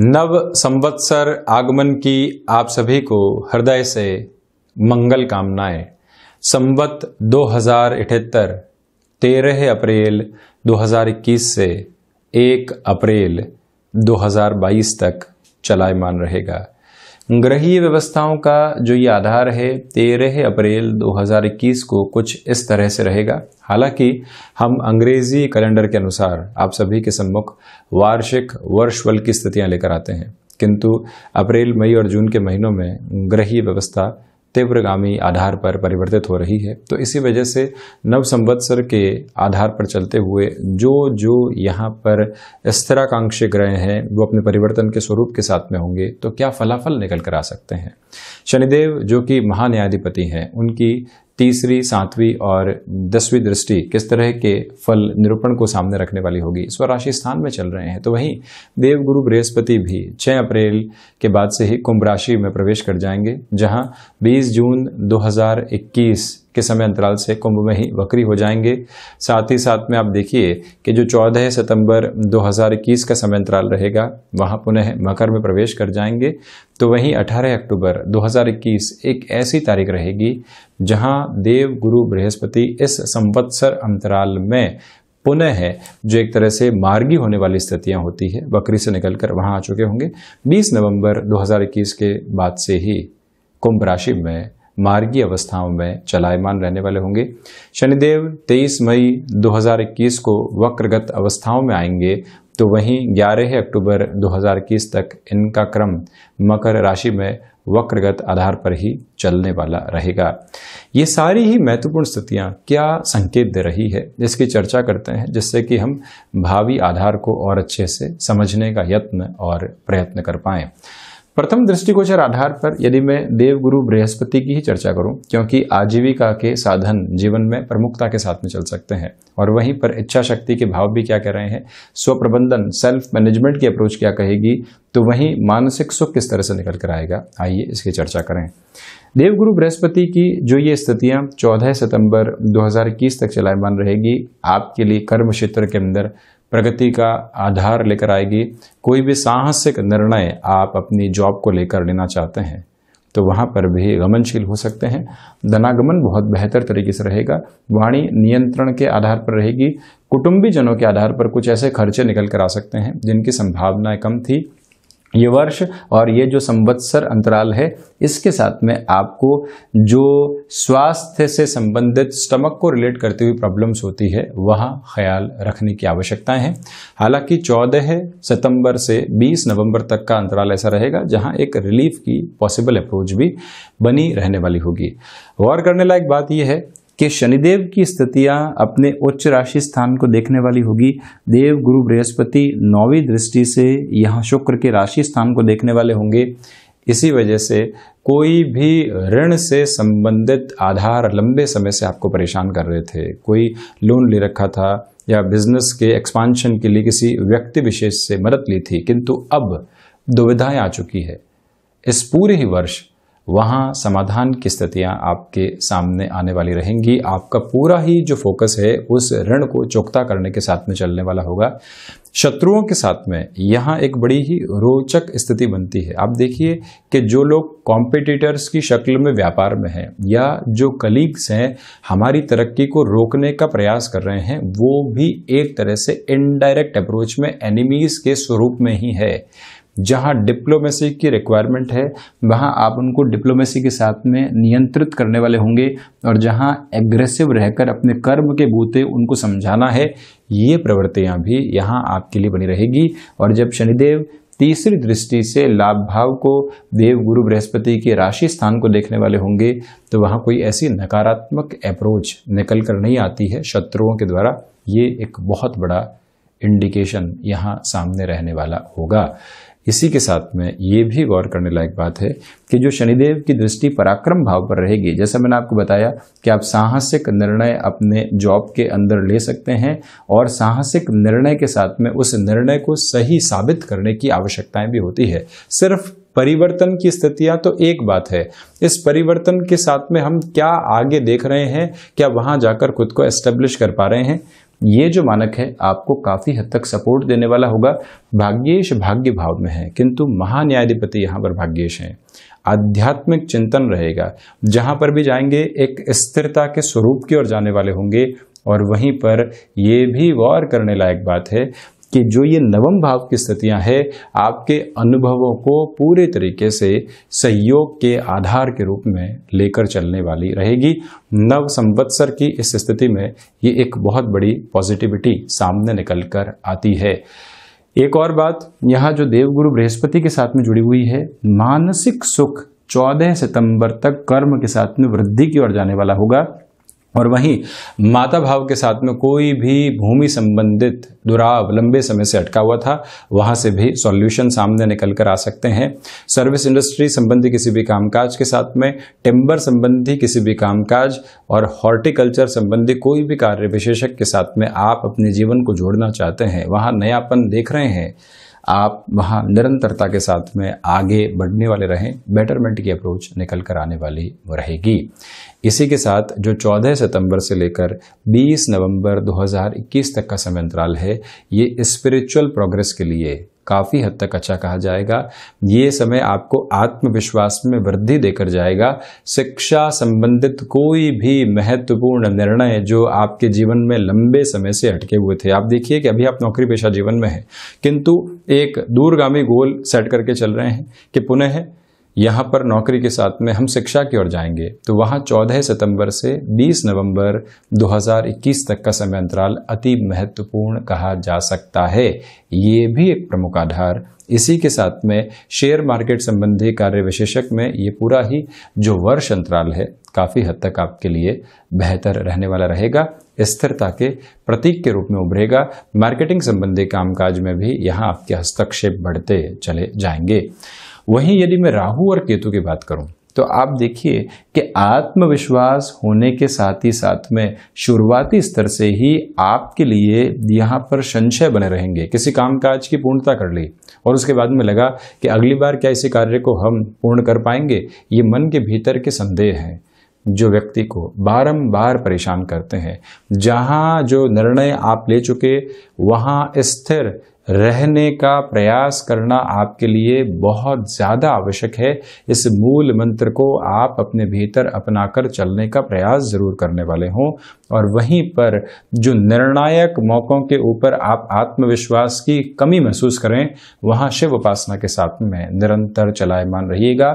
नव संवत्सर आगमन की आप सभी को हृदय से मंगल कामनाएं संवत दो हजार इठहत्तर तेरह अप्रैल 2021 से 1 अप्रैल 2022 तक चलायमान रहेगा ग्रहीय व्यवस्थाओं का जो ये आधार है तेरह अप्रैल 2021 को कुछ इस तरह से रहेगा हालांकि हम अंग्रेजी कैलेंडर के अनुसार आप सभी के सम्मुख वार्षिक वर्षवल की स्थितियां लेकर आते हैं किंतु अप्रैल मई और जून के महीनों में ग्रहीय व्यवस्था तीव्रगामी आधार पर परिवर्तित हो रही है तो इसी वजह से नव संवत्सर के आधार पर चलते हुए जो जो यहाँ पर स्थिराकांक्षी ग्रह हैं वो अपने परिवर्तन के स्वरूप के साथ में होंगे तो क्या फलाफल निकल कर आ सकते हैं शनिदेव जो कि महान्यायाधिपति हैं उनकी तीसरी सातवीं और दसवीं दृष्टि किस तरह के फल निरूपण को सामने रखने वाली होगी इस राशि स्थान में चल रहे हैं तो वहीं देवगुरु बृहस्पति भी 6 अप्रैल के बाद से ही कुंभ राशि में प्रवेश कर जाएंगे जहां 20 जून 2021 के समय अंतराल से कुंभ में ही वक्री हो जाएंगे साथ ही साथ में आप देखिए कि जो 14 सितंबर 2021 का समय अंतराल रहेगा वहाँ पुनः मकर में प्रवेश कर जाएंगे तो वहीं 18 अक्टूबर 2021 एक ऐसी तारीख रहेगी जहाँ देव गुरु बृहस्पति इस संवत्सर अंतराल में पुनः है जो एक तरह से मार्गी होने वाली स्थितियां होती है बकरी से निकलकर वहां आ चुके होंगे 20 नवंबर 2021 के बाद से ही कुंभ राशि में मार्गी अवस्थाओं में चलायमान रहने वाले होंगे शनिदेव 23 मई 2021 को वक्रगत अवस्थाओं में आएंगे तो वहीं 11 अक्टूबर 2021 तक इनका क्रम मकर राशि में वक्रगत आधार पर ही चलने वाला रहेगा ये सारी ही महत्वपूर्ण स्थितियाँ क्या संकेत दे रही है इसकी चर्चा करते हैं जिससे कि हम भावी आधार को और अच्छे से समझने का यत्न और प्रयत्न कर पाएँ प्रथम दृष्टिगोचर आधार पर यदि मैं देवगुरु बृहस्पति की ही चर्चा करूं क्योंकि आजीविका के साधन जीवन में प्रमुखता के साथ में चल सकते हैं और वहीं पर इच्छा शक्ति के भाव भी क्या कह रहे हैं स्वप्रबंधन सेल्फ मैनेजमेंट की अप्रोच क्या कहेगी तो वहीं मानसिक सुख किस तरह से निकल कर आएगा आइए इसकी चर्चा करें देवगुरु बृहस्पति की जो ये स्थितियाँ चौदह सितंबर दो तक चलायमान रहेगी आपके लिए कर्म क्षेत्र के अंदर प्रगति का आधार लेकर आएगी कोई भी साहसिक निर्णय आप अपनी जॉब को लेकर लेना चाहते हैं तो वहाँ पर भी गमनशील हो सकते हैं धनागमन बहुत बेहतर तरीके से रहेगा वाणी नियंत्रण के आधार पर रहेगी कुटुंबी जनों के आधार पर कुछ ऐसे खर्चे निकल कर आ सकते हैं जिनकी संभावनाएं कम थी ये वर्ष और ये जो संवत्सर अंतराल है इसके साथ में आपको जो स्वास्थ्य से संबंधित स्टमक को रिलेट करती हुई प्रॉब्लम्स होती है वहाँ ख्याल रखने की आवश्यकता है हालांकि चौदह सितंबर से 20 नवंबर तक का अंतराल ऐसा रहेगा जहाँ एक रिलीफ की पॉसिबल अप्रोच भी बनी रहने वाली होगी गौर करने लायक बात यह है कि शनिदेव की स्थितियां अपने उच्च राशि स्थान को देखने वाली होगी देव गुरु बृहस्पति नौवीं दृष्टि से यहाँ शुक्र के राशि स्थान को देखने वाले होंगे इसी वजह से कोई भी ऋण से संबंधित आधार लंबे समय से आपको परेशान कर रहे थे कोई लोन ले रखा था या बिजनेस के एक्सपांशन के लिए किसी व्यक्ति विशेष से मदद ली थी किंतु अब दुविधाएं आ चुकी है इस पूरे ही वर्ष वहाँ समाधान की स्थितियाँ आपके सामने आने वाली रहेंगी आपका पूरा ही जो फोकस है उस ऋण को चौकता करने के साथ में चलने वाला होगा शत्रुओं के साथ में यहाँ एक बड़ी ही रोचक स्थिति बनती है आप देखिए कि जो लोग कॉम्पिटिटर्स की शक्ल में व्यापार में हैं या जो कलीग्स हैं हमारी तरक्की को रोकने का प्रयास कर रहे हैं वो भी एक तरह से इनडायरेक्ट अप्रोच में एनिमीज के स्वरूप में ही है जहाँ डिप्लोमेसी की रिक्वायरमेंट है वहां आप उनको डिप्लोमेसी के साथ में नियंत्रित करने वाले होंगे और जहाँ एग्रेसिव रहकर अपने कर्म के बूते उनको समझाना है ये प्रवृत्तियां भी यहाँ आपके लिए बनी रहेगी और जब शनिदेव तीसरी दृष्टि से लाभ भाव को देव गुरु बृहस्पति के राशि स्थान को देखने वाले होंगे तो वहाँ कोई ऐसी नकारात्मक अप्रोच निकल कर नहीं आती है शत्रुओं के द्वारा ये एक बहुत बड़ा इंडिकेशन यहाँ सामने रहने वाला होगा इसी के साथ में ये भी गौर करने लायक बात है कि जो शनिदेव की दृष्टि पराक्रम भाव पर रहेगी जैसा मैंने आपको बताया कि आप साहसिक निर्णय अपने जॉब के अंदर ले सकते हैं और साहसिक निर्णय के साथ में उस निर्णय को सही साबित करने की आवश्यकताएं भी होती है सिर्फ परिवर्तन की स्थितियां तो एक बात है इस परिवर्तन के साथ में हम क्या आगे देख रहे हैं क्या वहां जाकर खुद को एस्टेब्लिश कर पा रहे हैं ये जो मानक है आपको काफ़ी हद तक सपोर्ट देने वाला होगा भाग्येश भाग्य भाव में है किंतु महान्यायाधिपति यहाँ पर भाग्येश हैं आध्यात्मिक चिंतन रहेगा जहाँ पर भी जाएंगे एक स्थिरता के स्वरूप की ओर जाने वाले होंगे और वहीं पर ये भी गौर करने लायक बात है कि जो ये नवम भाव की स्थितियां हैं आपके अनुभवों को पूरे तरीके से सहयोग के आधार के रूप में लेकर चलने वाली रहेगी नव संवत्सर की इस स्थिति में ये एक बहुत बड़ी पॉजिटिविटी सामने निकल कर आती है एक और बात यहाँ जो देवगुरु बृहस्पति के साथ में जुड़ी हुई है मानसिक सुख 14 सितंबर तक कर्म के साथ में वृद्धि की ओर जाने वाला होगा और वहीं माता भाव के साथ में कोई भी भूमि संबंधित दुराव लंबे समय से अटका हुआ था वहां से भी सॉल्यूशन सामने निकल कर आ सकते हैं सर्विस इंडस्ट्री संबंधी किसी भी कामकाज के साथ में टिम्बर संबंधी किसी भी कामकाज और हॉर्टिकल्चर संबंधी कोई भी कार्य विशेषक के साथ में आप अपने जीवन को जोड़ना चाहते हैं वहाँ नयापन देख रहे हैं आप वहाँ निरंतरता के साथ में आगे बढ़ने वाले रहें बेटरमेंट की अप्रोच निकल कर आने वाली रहेगी इसी के साथ जो 14 सितंबर से लेकर 20 नवंबर 2021 तक का समय अंतराल है ये स्पिरिचुअल प्रोग्रेस के लिए काफ़ी हद तक अच्छा कहा जाएगा ये समय आपको आत्मविश्वास में वृद्धि देकर जाएगा शिक्षा संबंधित कोई भी महत्वपूर्ण निर्णय जो आपके जीवन में लंबे समय से अटके हुए थे आप देखिए कि अभी आप नौकरी पेशा जीवन में हैं किंतु एक दूरगामी गोल सेट करके चल रहे हैं कि पुनः है, यहाँ पर नौकरी के साथ में हम शिक्षा की ओर जाएंगे तो वहाँ 14 सितंबर से 20 नवंबर 2021 तक का समय अंतराल अति महत्वपूर्ण कहा जा सकता है ये भी एक प्रमुख आधार इसी के साथ में शेयर मार्केट संबंधी कार्य विशेषक में ये पूरा ही जो वर्ष अंतराल है काफ़ी हद तक आपके लिए बेहतर रहने वाला रहेगा स्थिरता के प्रतीक के रूप में उभरेगा मार्केटिंग संबंधी कामकाज में भी यहाँ आपके हस्तक्षेप बढ़ते चले जाएंगे वहीं यदि मैं राहु और केतु की बात करूं तो आप देखिए कि आत्मविश्वास होने के साथ ही साथ में शुरुआती स्तर से ही आपके लिए यहाँ पर संशय बने रहेंगे किसी काम काज की पूर्णता कर ली और उसके बाद में लगा कि अगली बार क्या इसी कार्य को हम पूर्ण कर पाएंगे ये मन के भीतर के संदेह हैं जो व्यक्ति को बारंबार परेशान करते हैं जहाँ जो निर्णय आप ले चुके वहाँ स्थिर रहने का प्रयास करना आपके लिए बहुत ज़्यादा आवश्यक है इस मूल मंत्र को आप अपने भीतर अपनाकर चलने का प्रयास ज़रूर करने वाले हों और वहीं पर जो निर्णायक मौक़ों के ऊपर आप आत्मविश्वास की कमी महसूस करें वहाँ शिव उपासना के साथ में निरंतर चलायमान रहिएगा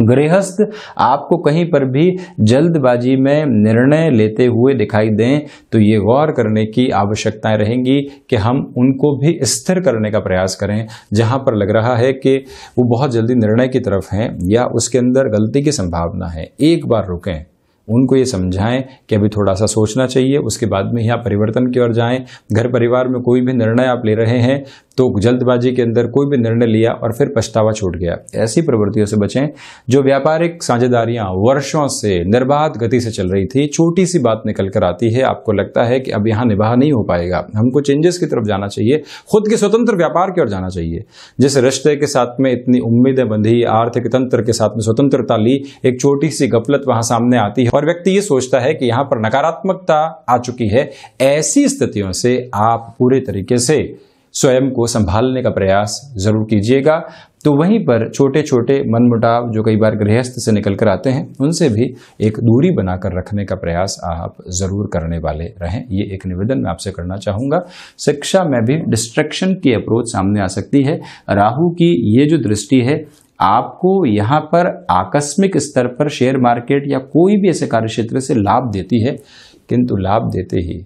गृहस्थ आपको कहीं पर भी जल्दबाजी में निर्णय लेते हुए दिखाई दें तो ये गौर करने की आवश्यकताएं रहेंगी कि हम उनको भी स्थिर करने का प्रयास करें जहां पर लग रहा है कि वो बहुत जल्दी निर्णय की तरफ हैं या उसके अंदर गलती की संभावना है एक बार रुकें उनको ये समझाएं कि अभी थोड़ा सा सोचना चाहिए उसके बाद में यहाँ परिवर्तन की ओर जाएं घर परिवार में कोई भी निर्णय आप ले रहे हैं तो जल्दबाजी के अंदर कोई भी निर्णय लिया और फिर पछतावा छूट गया ऐसी प्रवृत्तियों से बचें जो व्यापारिक साझेदारियां वर्षों से निर्बाध गति से चल रही थी छोटी सी बात निकल कर आती है आपको लगता है कि अब यहां निभा नहीं हो पाएगा हमको चेंजेस की तरफ जाना चाहिए खुद के स्वतंत्र व्यापार की ओर जाना चाहिए जिस रिश्ते के साथ में इतनी उम्मीदें बंधी आर्थिक तंत्र के साथ में स्वतंत्रता ली एक छोटी सी गफलत वहां सामने आती है और व्यक्ति ये सोचता है कि यहां पर नकारात्मकता आ चुकी है ऐसी स्थितियों से आप पूरे तरीके से स्वयं को संभालने का प्रयास जरूर कीजिएगा तो वहीं पर छोटे छोटे मनमुटाव जो कई बार गृहस्थ से निकल कर आते हैं उनसे भी एक दूरी बनाकर रखने का प्रयास आप ज़रूर करने वाले रहें ये एक निवेदन मैं आपसे करना चाहूँगा शिक्षा में भी डिस्ट्रक्शन की अप्रोच सामने आ सकती है राहु की ये जो दृष्टि है आपको यहाँ पर आकस्मिक स्तर पर शेयर मार्केट या कोई भी ऐसे कार्य क्षेत्र से लाभ देती है किंतु लाभ देते ही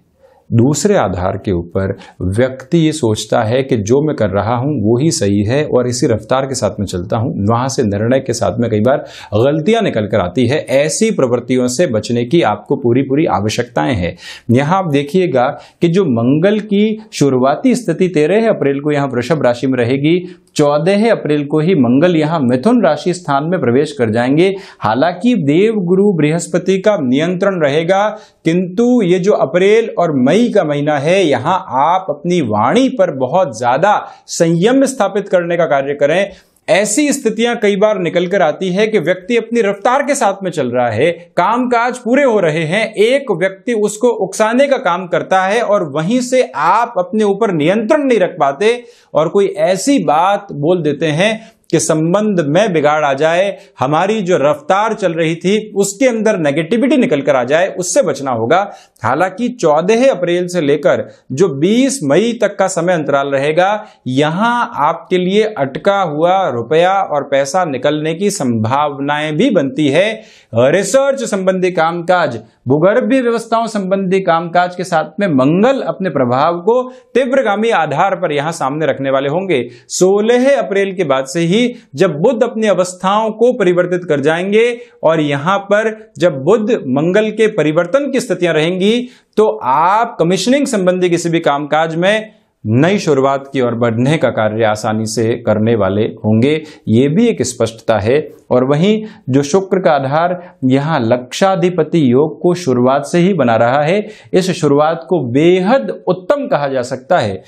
दूसरे आधार के ऊपर व्यक्ति ये सोचता है कि जो मैं कर रहा हूँ वो ही सही है और इसी रफ्तार के साथ में चलता हूँ वहाँ से निर्णय के साथ में कई बार गलतियाँ निकल कर आती है ऐसी प्रवृत्तियों से बचने की आपको पूरी पूरी आवश्यकताएं हैं यहाँ आप देखिएगा कि जो मंगल की शुरुआती स्थिति तेरह अप्रैल को यहाँ वृषभ राशि में रहेगी चौदह अप्रैल को ही मंगल यहां मिथुन राशि स्थान में प्रवेश कर जाएंगे हालांकि देव गुरु बृहस्पति का नियंत्रण रहेगा किंतु ये जो अप्रैल और मई का महीना है यहां आप अपनी वाणी पर बहुत ज्यादा संयम स्थापित करने का कार्य करें ऐसी स्थितियां कई बार निकल कर आती है कि व्यक्ति अपनी रफ्तार के साथ में चल रहा है कामकाज पूरे हो रहे हैं एक व्यक्ति उसको उकसाने का काम करता है और वहीं से आप अपने ऊपर नियंत्रण नहीं रख पाते और कोई ऐसी बात बोल देते हैं के संबंध में बिगाड़ आ जाए हमारी जो रफ्तार चल रही थी उसके अंदर नेगेटिविटी निकल कर आ जाए उससे बचना होगा हालांकि चौदह अप्रैल से लेकर जो 20 मई तक का समय अंतराल रहेगा यहां आपके लिए अटका हुआ रुपया और पैसा निकलने की संभावनाएं भी बनती है रिसर्च संबंधी कामकाज भूगर्भ व्यवस्थाओं संबंधी कामकाज के साथ में मंगल अपने प्रभाव को तीव्रगामी आधार पर यहां सामने रखने वाले होंगे सोलह अप्रैल के बाद से ही जब बुद्ध अपनी अवस्थाओं को परिवर्तित कर जाएंगे और यहां पर जब बुद्ध मंगल के परिवर्तन की स्थितियां रहेंगी तो आप कमीशनिंग संबंधी किसी भी कामकाज में नई शुरुआत की ओर बढ़ने का कार्य आसानी से करने वाले होंगे ये भी एक स्पष्टता है और वहीं जो शुक्र का आधार यहाँ लक्षाधिपति योग को शुरुआत से ही बना रहा है इस शुरुआत को बेहद उत्तम कहा जा सकता है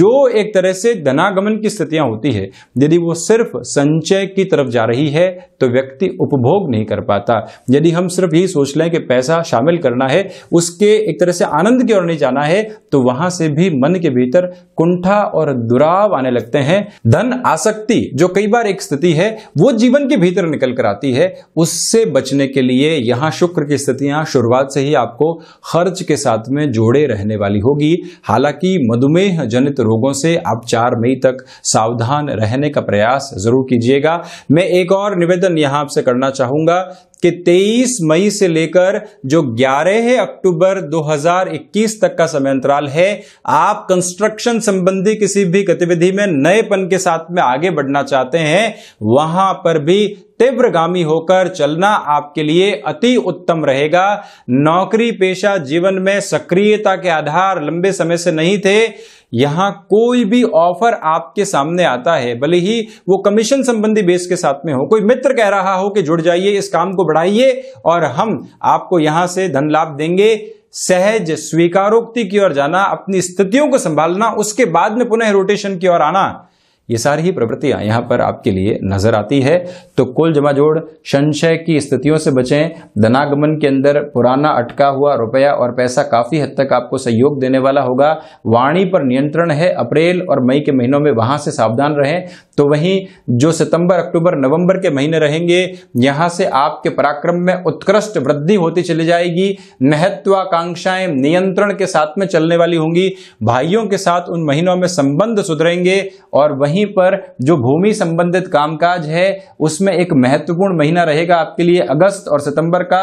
जो एक तरह से धनागमन की स्थितियां होती है यदि वो सिर्फ संचय की तरफ जा रही है तो व्यक्ति उपभोग नहीं कर पाता यदि हम सिर्फ यही सोच लें कि पैसा शामिल करना है उसके एक तरह से आनंद की ओर नहीं जाना है तो वहां से भी मन के भीतर कुंठा और दुराव आने लगते हैं धन आसक्ति जो कई बार एक स्थिति है वो जीवन के भीतर तरह निकल कर आती है उससे बचने के लिए यहां शुक्र की स्थितियां शुरुआत से ही आपको खर्च के साथ में जोड़े रहने वाली होगी हालांकि मधुमेह जनित रोगों से आप चार मई तक सावधान रहने का प्रयास जरूर कीजिएगा मैं एक और निवेदन यहां आपसे करना चाहूंगा कि 23 मई से लेकर जो 11 अक्टूबर 2021 तक का समय अंतराल है आप कंस्ट्रक्शन संबंधी किसी भी गतिविधि में नएपन के साथ में आगे बढ़ना चाहते हैं वहां पर भी तीव्रगामी होकर चलना आपके लिए अति उत्तम रहेगा नौकरी पेशा जीवन में सक्रियता के आधार लंबे समय से नहीं थे यहां कोई भी ऑफर आपके सामने आता है भले ही वो कमीशन संबंधी बेस के साथ में हो कोई मित्र कह रहा हो कि जुड़ जाइए इस काम को बढ़ाइए और हम आपको यहां से धन लाभ देंगे सहज स्वीकारोक्ति की ओर जाना अपनी स्थितियों को संभालना उसके बाद में पुनः रोटेशन की ओर आना ये सारी ही प्रवृत्तियां यहां पर आपके लिए नजर आती है तो कुल जमाजोड़ संशय की स्थितियों से बचें धनागमन के अंदर पुराना अटका हुआ रुपया और पैसा काफी हद तक आपको सहयोग देने वाला होगा वाणी पर नियंत्रण है अप्रैल और मई के महीनों में वहां से सावधान रहें तो वहीं जो सितंबर अक्टूबर नवंबर के महीने रहेंगे यहां से आपके पराक्रम में उत्कृष्ट वृद्धि होती चली जाएगी महत्वाकांक्षाएं नियंत्रण के साथ में चलने वाली होंगी भाइयों के साथ उन महीनों में संबंध सुधरेंगे और वहीं वहीं पर जो भूमि संबंधित कामकाज है उसमें एक महत्वपूर्ण महीना रहेगा आपके लिए अगस्त और सितंबर का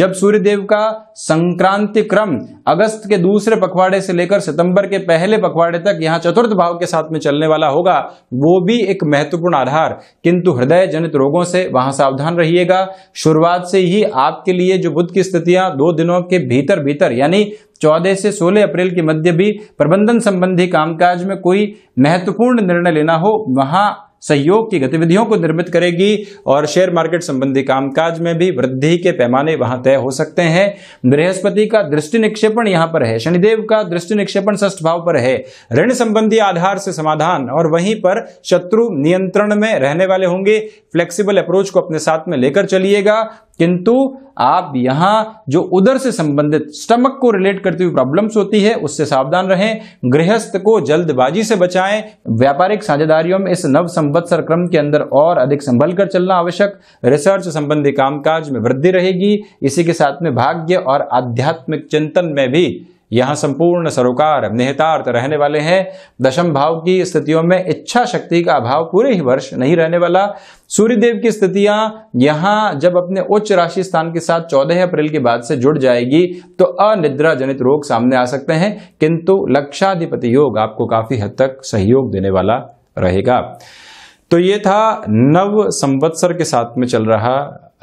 जब सूर्यदेव का संक्रांति क्रम अगस्त के दूसरे पखवाड़े से लेकर सितंबर के पहले पखवाड़े तक यहां चतुर्थ भाव के साथ में चलने वाला होगा वो भी एक महत्वपूर्ण आधार किंतु हृदय जनित रोगों से वहां सावधान रहिएगा शुरुआत से ही आपके लिए जो बुद्ध की स्थितियां दो दिनों के भीतर भीतर यानी चौदह से सोलह अप्रैल के मध्य भी प्रबंधन संबंधी कामकाज में कोई महत्वपूर्ण निर्णय लेना हो वहां सहयोग की गतिविधियों को निर्मित करेगी और शेयर मार्केट संबंधी कामकाज में भी वृद्धि के पैमाने वहां तय हो सकते हैं बृहस्पति का दृष्टि निक्षेपण यहां पर है शनिदेव का दृष्टि निक्षेपण षष्ठ भाव पर है ऋण संबंधी आधार से समाधान और वहीं पर शत्रु नियंत्रण में रहने वाले होंगे फ्लेक्सिबल अप्रोच को अपने साथ में लेकर चलिएगा किंतु आप यहां जो उदर से संबंधित स्टमक को रिलेट करती हुई प्रॉब्लम्स होती है उससे सावधान रहें गृहस्थ को जल्दबाजी से बचाएं व्यापारिक साझेदारियों में इस नव संवत्सर क्रम के अंदर और अधिक संभल कर चलना आवश्यक रिसर्च संबंधी कामकाज में वृद्धि रहेगी इसी के साथ में भाग्य और आध्यात्मिक चिंतन में भी यहां संपूर्ण सरोकार निहितार्थ रहने वाले हैं दशम भाव की स्थितियों में इच्छा शक्ति का अभाव पूरे ही वर्ष नहीं रहने वाला सूर्यदेव की स्थितियां यहां जब अपने उच्च राशि स्थान के साथ 14 अप्रैल के बाद से जुड़ जाएगी तो अनिद्रा जनित रोग सामने आ सकते हैं किंतु लक्षाधिपति योग आपको काफी हद तक सहयोग देने वाला रहेगा तो ये था नव संवत्सर के साथ में चल रहा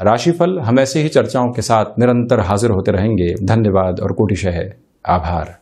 राशिफल हम ऐसे ही चर्चाओं के साथ निरंतर हाजिर होते रहेंगे धन्यवाद और कोटिशह है आभार